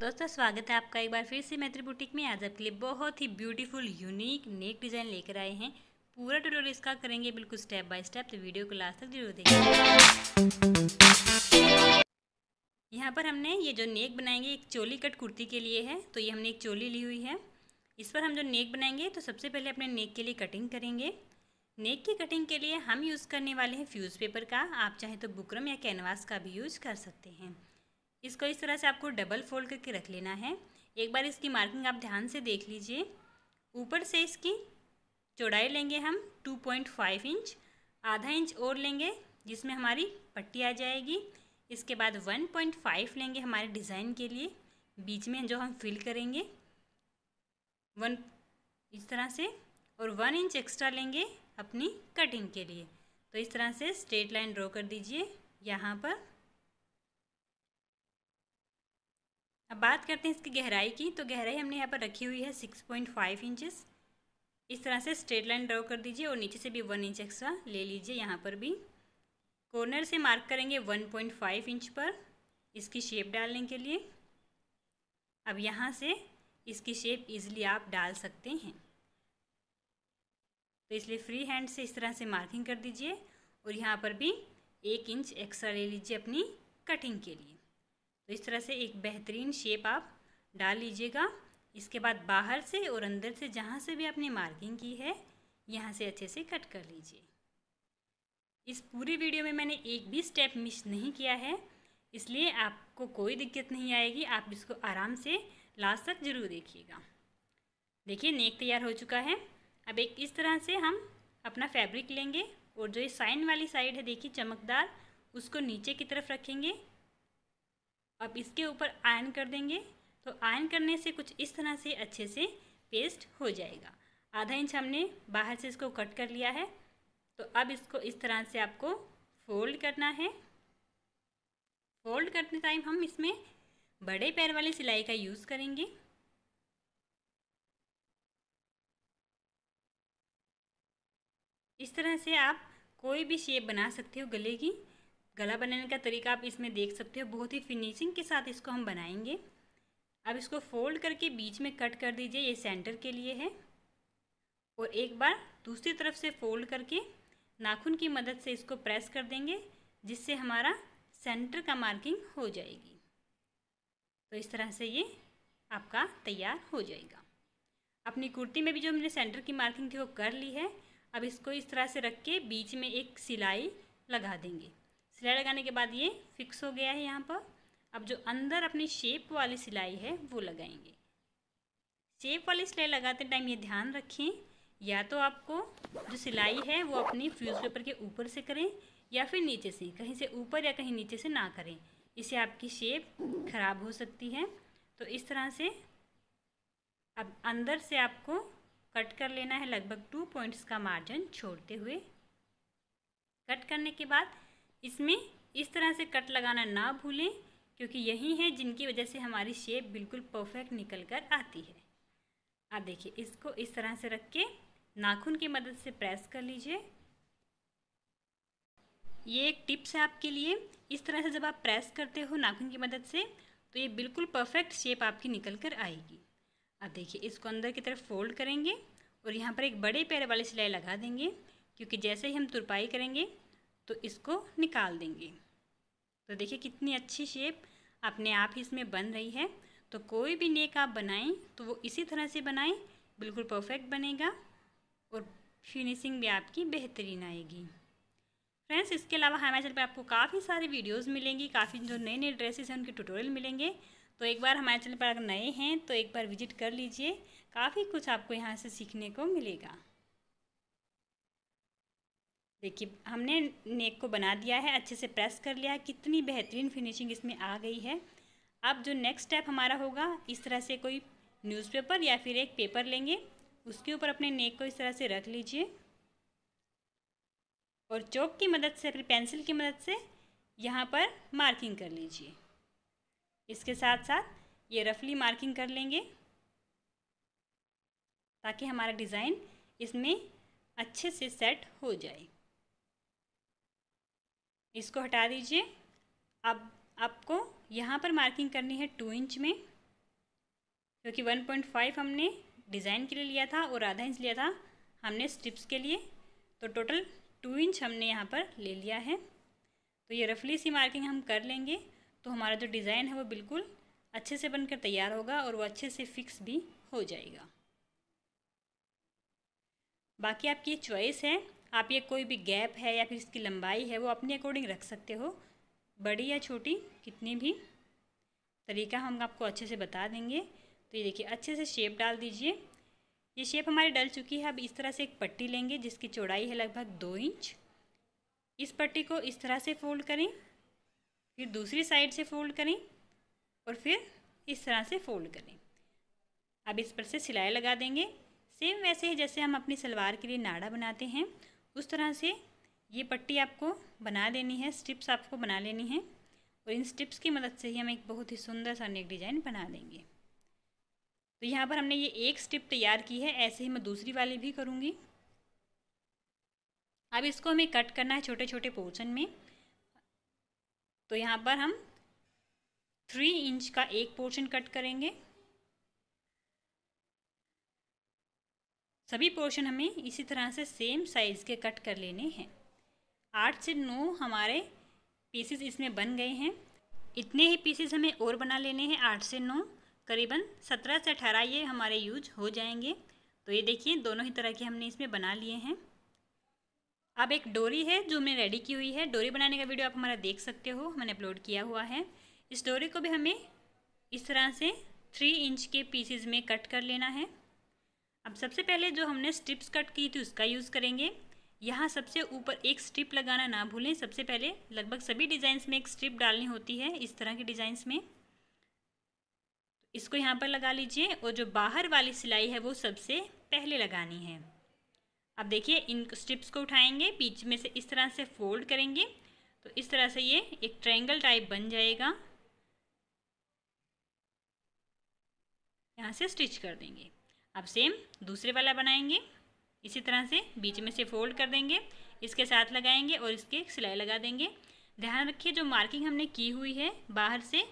दोस्तों स्वागत है आपका एक बार फिर से मैत्री बुटीक में आज आपके लिए बहुत ही ब्यूटीफुल यूनिक नेक डिज़ाइन लेकर आए हैं पूरा ट्यूटोरियल इसका करेंगे बिल्कुल स्टेप बाय स्टेप तो वीडियो को लास्ट तक जरूर देखें यहाँ पर हमने ये जो नेक बनाएंगे एक चोली कट कुर्ती के लिए है तो ये हमने एक चोली ली हुई है इस पर हम जो नेक बनाएंगे तो सबसे पहले अपने नेक के लिए कटिंग करेंगे नेक की कटिंग के लिए हम यूज़ करने वाले हैं फ्यूज़ पेपर का आप चाहे तो बुकरम या कैनवास का भी यूज़ कर सकते हैं इसको इस तरह से आपको डबल फोल्ड करके रख लेना है एक बार इसकी मार्किंग आप ध्यान से देख लीजिए ऊपर से इसकी चौड़ाई लेंगे हम टू पॉइंट फाइव इंच आधा इंच और लेंगे जिसमें हमारी पट्टी आ जाएगी इसके बाद वन पॉइंट फाइव लेंगे हमारे डिज़ाइन के लिए बीच में जो हम फिल करेंगे वन इस तरह से और वन इंच एक्स्ट्रा लेंगे अपनी कटिंग के लिए तो इस तरह से स्ट्रेट लाइन ड्रॉ कर दीजिए यहाँ पर अब बात करते हैं इसकी गहराई की तो गहराई हमने यहाँ पर रखी हुई है सिक्स पॉइंट फाइव इंचेस इस तरह से स्ट्रेट लाइन ड्रॉ कर दीजिए और नीचे से भी वन इंच एक्स्ट्रा ले लीजिए यहाँ पर भी कॉर्नर से मार्क करेंगे वन पॉइंट फाइव इंच पर इसकी शेप डालने के लिए अब यहाँ से इसकी शेप इजिली आप डाल सकते हैं तो इसलिए फ्री हैंड से इस तरह से मार्किंग कर दीजिए और यहाँ पर भी एक इंच एक्स्ट्रा ले लीजिए अपनी कटिंग के लिए तो इस तरह से एक बेहतरीन शेप आप डाल लीजिएगा इसके बाद बाहर से और अंदर से जहाँ से भी आपने मार्किंग की है यहाँ से अच्छे से कट कर लीजिए इस पूरी वीडियो में मैंने एक भी स्टेप मिस नहीं किया है इसलिए आपको कोई दिक्कत नहीं आएगी आप इसको आराम से लास्ट तक जरूर देखिएगा देखिए नेक तैयार हो चुका है अब एक इस तरह से हम अपना फैब्रिक लेंगे और जो ये साइन वाली साइड है देखिए चमकदार उसको नीचे की तरफ रखेंगे अब इसके ऊपर आयन कर देंगे तो आयन करने से कुछ इस तरह से अच्छे से पेस्ट हो जाएगा आधा इंच हमने बाहर से इसको कट कर लिया है तो अब इसको इस तरह से आपको फोल्ड करना है फोल्ड करते टाइम हम इसमें बड़े पैर वाली सिलाई का यूज़ करेंगे इस तरह से आप कोई भी शेप बना सकते हो गले की गला बनाने का तरीका आप इसमें देख सकते हो बहुत ही फिनिशिंग के साथ इसको हम बनाएंगे अब इसको फोल्ड करके बीच में कट कर दीजिए ये सेंटर के लिए है और एक बार दूसरी तरफ से फोल्ड करके नाखून की मदद से इसको प्रेस कर देंगे जिससे हमारा सेंटर का मार्किंग हो जाएगी तो इस तरह से ये आपका तैयार हो जाएगा अपनी कुर्ती में भी जो हमने सेंटर की मार्किंग थी वो कर ली है अब इसको इस तरह से रख के बीच में एक सिलाई लगा देंगे सिलाई लगाने के बाद ये फिक्स हो गया है यहाँ पर अब जो अंदर अपनी शेप वाली सिलाई है वो लगाएंगे शेप वाली सिलाई लगाते टाइम ये ध्यान रखें या तो आपको जो सिलाई है वो अपनी फ्यूज़ पेपर के ऊपर से करें या फिर नीचे से कहीं से ऊपर या कहीं नीचे से ना करें इससे आपकी शेप ख़राब हो सकती है तो इस तरह से अब अंदर से आपको कट कर लेना है लगभग टू पॉइंट्स का मार्जिन छोड़ते हुए कट करने के बाद इसमें इस तरह से कट लगाना ना भूलें क्योंकि यही है जिनकी वजह से हमारी शेप बिल्कुल परफेक्ट निकल कर आती है आप देखिए इसको इस तरह से रख के नाखून की मदद से प्रेस कर लीजिए ये एक टिप्स है आपके लिए इस तरह से जब आप प्रेस करते हो नाखून की मदद से तो ये बिल्कुल परफेक्ट शेप आपकी निकल कर आएगी अब देखिए इसको अंदर की तरफ फोल्ड करेंगे और यहाँ पर एक बड़े पैर वाली सिलाई लगा देंगे क्योंकि जैसे ही हम तुरपाई करेंगे तो इसको निकाल देंगे तो देखिए कितनी अच्छी शेप अपने आप ही इसमें बन रही है तो कोई भी नेक आप बनाएं तो वो इसी तरह से बनाएं बिल्कुल परफेक्ट बनेगा और फिनिशिंग भी आपकी बेहतरीन आएगी फ्रेंड्स इसके अलावा हमारे चैनल पर आपको काफ़ी सारे वीडियोस मिलेंगी काफ़ी जो नए नए ड्रेसेस हैं उनके ट्यूटोरियल मिलेंगे तो एक बार हमारे चैनल पर अगर नए हैं तो एक बार विजिट कर लीजिए काफ़ी कुछ आपको यहाँ से सीखने को मिलेगा देखिए हमने नेक को बना दिया है अच्छे से प्रेस कर लिया है कितनी बेहतरीन फिनिशिंग इसमें आ गई है अब जो नेक्स्ट स्टेप हमारा होगा इस तरह से कोई न्यूज़पेपर या फिर एक पेपर लेंगे उसके ऊपर अपने नेक को इस तरह से रख लीजिए और चौक की मदद से फिर पेंसिल की मदद से यहाँ पर मार्किंग कर लीजिए इसके साथ साथ ये रफली मार्किंग कर लेंगे ताकि हमारा डिज़ाइन इसमें अच्छे से सेट हो जाए इसको हटा दीजिए अब आपको यहाँ पर मार्किंग करनी है टू इंच में क्योंकि वन पॉइंट फाइव हमने डिज़ाइन के लिए लिया था और आधा इंच लिया था हमने स्ट्रिप्स के लिए तो टोटल टू इंच हमने यहाँ पर ले लिया है तो ये रफली सी मार्किंग हम कर लेंगे तो हमारा जो डिज़ाइन है वो बिल्कुल अच्छे से बनकर तैयार होगा और वो अच्छे से फिक्स भी हो जाएगा बाकी आपकी चॉइस है आप ये कोई भी गैप है या फिर इसकी लंबाई है वो अपने अकॉर्डिंग रख सकते हो बड़ी या छोटी कितनी भी तरीका हम आपको अच्छे से बता देंगे तो ये देखिए अच्छे से शेप डाल दीजिए ये शेप हमारी डल चुकी है अब इस तरह से एक पट्टी लेंगे जिसकी चौड़ाई है लगभग दो इंच इस पट्टी को इस तरह से फोल्ड करें फिर दूसरी साइड से फोल्ड करें और फिर इस तरह से फोल्ड करें अब इस पर से सिलाई लगा देंगे सेम वैसे ही जैसे हम अपनी सलवार के लिए नाड़ा बनाते हैं उस तरह से ये पट्टी आपको बना लेनी है स्टिप्स आपको बना लेनी है और इन स्टिप्स की मदद से ही हम एक बहुत ही सुंदर सा नेक डिज़ाइन बना लेंगे तो यहाँ पर हमने ये एक स्टिप तैयार की है ऐसे ही मैं दूसरी वाली भी करूँगी अब इसको हमें कट करना है छोटे छोटे पोर्शन में तो यहाँ पर हम थ्री इंच का एक पोर्शन कट करेंगे सभी पोर्शन हमें इसी तरह से सेम साइज़ के कट कर लेने हैं आठ से नौ हमारे पीसेस इसमें बन गए हैं इतने ही पीसेस हमें और बना लेने हैं आठ से नौ करीबन सत्रह से अठारह ये हमारे यूज हो जाएंगे तो ये देखिए दोनों ही तरह के हमने इसमें बना लिए हैं अब एक डोरी है जो हमने रेडी की हुई है डोरी बनाने का वीडियो आप हमारा देख सकते हो मैंने अपलोड किया हुआ है इस डोरी को भी हमें इस तरह से थ्री इंच के पीसेज में कट कर लेना है अब सबसे पहले जो हमने स्ट्रिप्स कट की थी उसका यूज़ करेंगे यहाँ सबसे ऊपर एक स्ट्रिप लगाना ना भूलें सबसे पहले लगभग सभी डिज़ाइंस में एक स्ट्रिप डालनी होती है इस तरह के डिज़ाइंस में इसको यहाँ पर लगा लीजिए और जो बाहर वाली सिलाई है वो सबसे पहले लगानी है अब देखिए इन स्ट्रिप्स को उठाएंगे बीच में से इस तरह से फोल्ड करेंगे तो इस तरह से ये एक ट्रायंगल टाइप बन जाएगा यहाँ से स्टिच कर देंगे अब सेम दूसरे वाला बनाएंगे इसी तरह से बीच में से फोल्ड कर देंगे इसके साथ लगाएंगे और इसके सिलाई लगा देंगे ध्यान रखिए जो मार्किंग हमने की हुई है बाहर से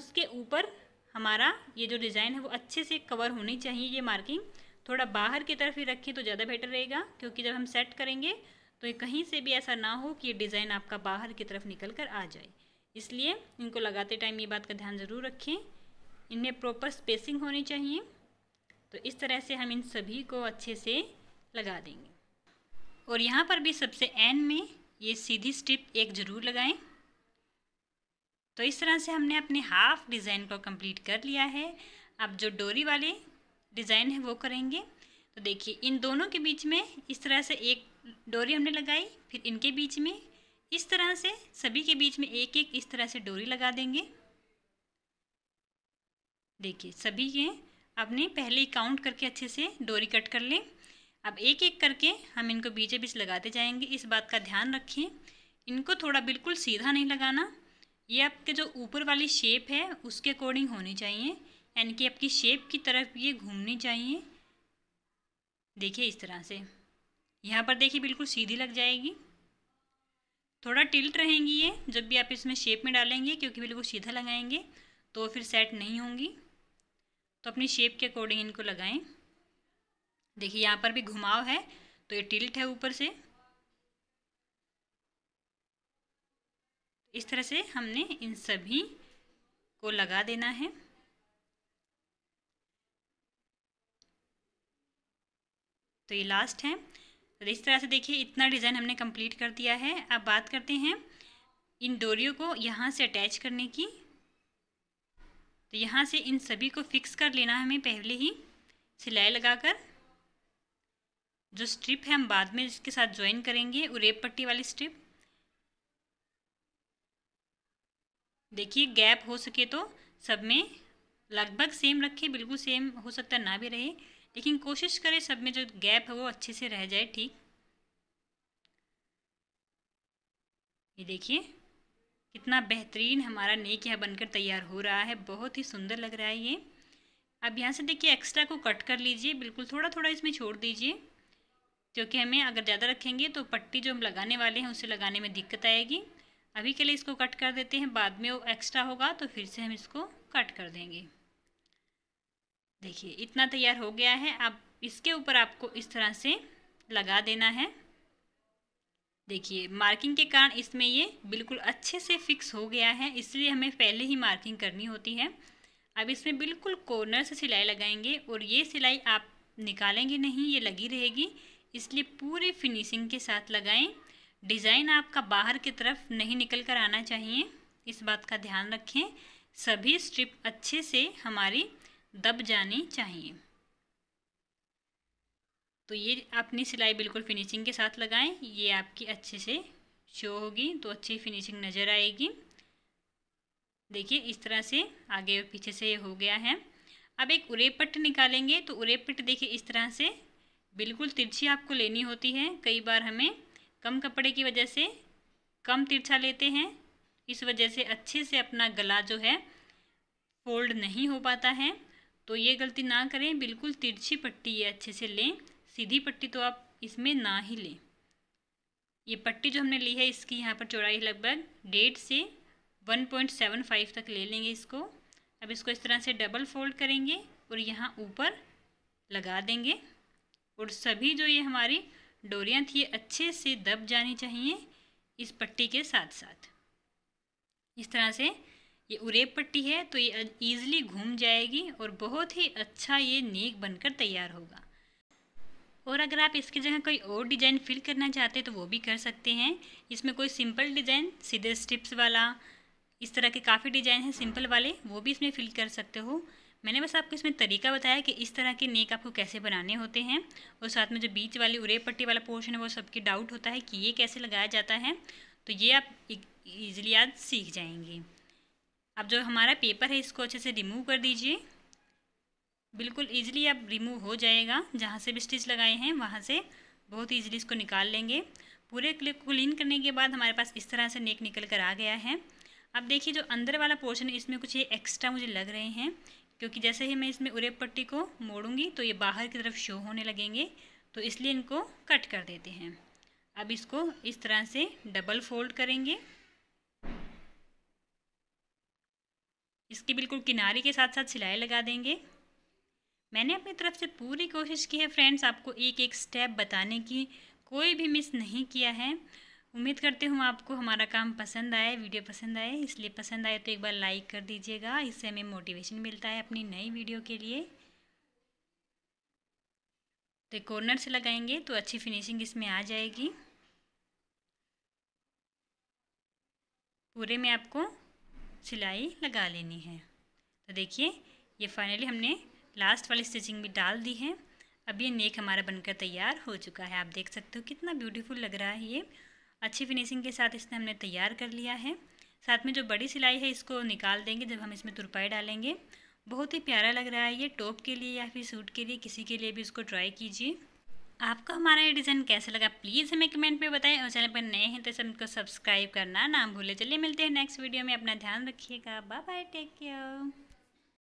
उसके ऊपर हमारा ये जो डिज़ाइन है वो अच्छे से कवर होनी चाहिए ये मार्किंग थोड़ा बाहर की तरफ ही रखें तो ज़्यादा बेटर रहेगा क्योंकि जब हम सेट करेंगे तो ये कहीं से भी ऐसा ना हो कि ये डिज़ाइन आपका बाहर की तरफ निकल कर आ जाए इसलिए इनको लगाते टाइम ये बात का ध्यान ज़रूर रखें इनमें प्रॉपर स्पेसिंग होनी चाहिए तो इस तरह से हम इन सभी को अच्छे से लगा देंगे और यहाँ पर भी सबसे एंड में ये सीधी स्टिप एक ज़रूर लगाएं तो इस तरह से हमने अपने हाफ डिज़ाइन को कंप्लीट कर लिया है अब जो डोरी वाले डिज़ाइन है वो करेंगे तो देखिए इन दोनों के बीच में इस तरह से एक डोरी हमने लगाई फिर इनके बीच में इस तरह से सभी के बीच में एक एक इस तरह से डोरी लगा देंगे देखिए सभी के आपने पहले ही काउंट करके अच्छे से डोरी कट कर लें अब एक एक करके हम इनको बीचे बीच लगाते जाएंगे इस बात का ध्यान रखें इनको थोड़ा बिल्कुल सीधा नहीं लगाना ये आपके जो ऊपर वाली शेप है उसके अकॉर्डिंग होनी चाहिए यानी कि आपकी शेप की तरफ ये घूमनी चाहिए देखिए इस तरह से यहाँ पर देखिए बिल्कुल सीधी लग जाएगी थोड़ा टिल्ट रहेंगी ये जब भी आप इसमें शेप में डालेंगे क्योंकि बिल्कुल सीधा लगाएंगे तो फिर सेट नहीं होंगी तो अपनी शेप के अकॉर्डिंग इनको लगाएं देखिए यहाँ पर भी घुमाव है तो ये टिल्ट है ऊपर से इस तरह से हमने इन सभी को लगा देना है तो ये लास्ट है तो इस तरह से देखिए इतना डिज़ाइन हमने कंप्लीट कर दिया है अब बात करते हैं इन डोरियों को यहाँ से अटैच करने की तो यहाँ से इन सभी को फिक्स कर लेना है हमें पहले ही सिलाई लगाकर जो स्ट्रिप है हम बाद में इसके साथ ज्वाइन करेंगे उरेब पट्टी वाली स्ट्रिप देखिए गैप हो सके तो सब में लगभग सेम रखें बिल्कुल सेम हो सकता ना भी रहे लेकिन कोशिश करें सब में जो गैप है वो अच्छे से रह जाए ठीक ये देखिए कितना बेहतरीन हमारा नेक यहाँ बनकर तैयार हो रहा है बहुत ही सुंदर लग रहा है ये अब यहाँ से देखिए एक्स्ट्रा को कट कर लीजिए बिल्कुल थोड़ा थोड़ा इसमें छोड़ दीजिए क्योंकि हमें अगर ज़्यादा रखेंगे तो पट्टी जो हम लगाने वाले हैं उसे लगाने में दिक्कत आएगी अभी के लिए इसको कट कर देते हैं बाद में वो एक्स्ट्रा होगा तो फिर से हम इसको कट कर देंगे देखिए इतना तैयार हो गया है अब इसके ऊपर आपको इस तरह से लगा देना है देखिए मार्किंग के कारण इसमें ये बिल्कुल अच्छे से फिक्स हो गया है इसलिए हमें पहले ही मार्किंग करनी होती है अब इसमें बिल्कुल कॉर्नर से सिलाई लगाएंगे और ये सिलाई आप निकालेंगे नहीं ये लगी रहेगी इसलिए पूरी फिनिशिंग के साथ लगाएं डिज़ाइन आपका बाहर की तरफ नहीं निकल कर आना चाहिए इस बात का ध्यान रखें सभी स्ट्रिप अच्छे से हमारी दब जानी चाहिए तो ये अपनी सिलाई बिल्कुल फिनिशिंग के साथ लगाएं ये आपकी अच्छे से शो होगी तो अच्छी फिनिशिंग नज़र आएगी देखिए इस तरह से आगे और पीछे से ये हो गया है अब एक उरेपट निकालेंगे तो उरेपट देखिए इस तरह से बिल्कुल तिरछी आपको लेनी होती है कई बार हमें कम कपड़े की वजह से कम तिरछा लेते हैं इस वजह से अच्छे से अपना गला जो है फोल्ड नहीं हो पाता है तो ये गलती ना करें बिल्कुल तिरछी पट्टी ये अच्छे से लें सीधी पट्टी तो आप इसमें ना ही लें ये पट्टी जो हमने ली है इसकी यहाँ पर चौड़ाई लगभग डेढ़ से वन पॉइंट सेवन फाइव तक ले लेंगे इसको अब इसको इस तरह से डबल फोल्ड करेंगे और यहाँ ऊपर लगा देंगे और सभी जो ये हमारी डोरियाँ थी अच्छे से दब जानी चाहिए इस पट्टी के साथ साथ इस तरह से ये उरेब पट्टी है तो ये ईज़िली घूम जाएगी और बहुत ही अच्छा ये नेक बनकर तैयार होगा और अगर आप इसकी जगह कोई और डिज़ाइन फिल करना चाहते हैं तो वो भी कर सकते हैं इसमें कोई सिंपल डिज़ाइन सीधे स्टिप्स वाला इस तरह के काफ़ी डिज़ाइन हैं सिंपल वाले वो भी इसमें फिल कर सकते हो मैंने बस आपको इसमें तरीका बताया कि इस तरह के नेक आपको कैसे बनाने होते हैं और साथ में जो बीच वाली उरे पट्टी वाला पोर्शन है वो सबके डाउट होता है कि ये कैसे लगाया जाता है तो ये आप ईजिली आज सीख जाएंगे अब जो हमारा पेपर है इसको अच्छे से रिमूव कर दीजिए बिल्कुल ईजिली अब रिमूव हो जाएगा जहाँ से भी स्टिच लगाए हैं वहाँ से बहुत ईजिली इसको निकाल लेंगे पूरे क्लिप को क्लीन करने के बाद हमारे पास इस तरह से नेक निकल कर आ गया है अब देखिए जो अंदर वाला पोर्शन है इसमें कुछ ये एक्स्ट्रा मुझे लग रहे हैं क्योंकि जैसे ही मैं इसमें उरेब पट्टी को मोड़ूंगी तो ये बाहर की तरफ शो होने लगेंगे तो इसलिए इनको कट कर देते हैं अब इसको इस तरह से डबल फोल्ड करेंगे इसके बिल्कुल किनारे के साथ साथ सिलाई लगा देंगे मैंने अपनी तरफ से पूरी कोशिश की है फ्रेंड्स आपको एक एक स्टेप बताने की कोई भी मिस नहीं किया है उम्मीद करती हूँ आपको हमारा काम पसंद आए वीडियो पसंद आए इसलिए पसंद आए तो एक बार लाइक कर दीजिएगा इससे हमें मोटिवेशन मिलता है अपनी नई वीडियो के लिए तो कॉर्नर से लगाएंगे तो अच्छी फिनिशिंग इसमें आ जाएगी पूरे में आपको सिलाई लगा लेनी है तो देखिए ये फाइनली हमने लास्ट वाली स्टिचिंग भी डाल दी है अब ये नेक हमारा बनकर तैयार हो चुका है आप देख सकते हो कितना ब्यूटीफुल लग रहा है ये अच्छी फिनिशिंग के साथ इसने हमने तैयार कर लिया है साथ में जो बड़ी सिलाई है इसको निकाल देंगे जब हम इसमें तुरपाई डालेंगे बहुत ही प्यारा लग रहा है ये टॉप के लिए या फिर सूट के लिए किसी के लिए भी इसको ट्राई कीजिए आपको हमारा ये डिज़ाइन कैसा लगा प्लीज़ हमें कमेंट में बताएं और चैनल पर नए हैं तो सबको सब्सक्राइब करना ना भूलें चलिए मिलते हैं नेक्स्ट वीडियो में अपना ध्यान रखिएगा बाय बाय टेक केयर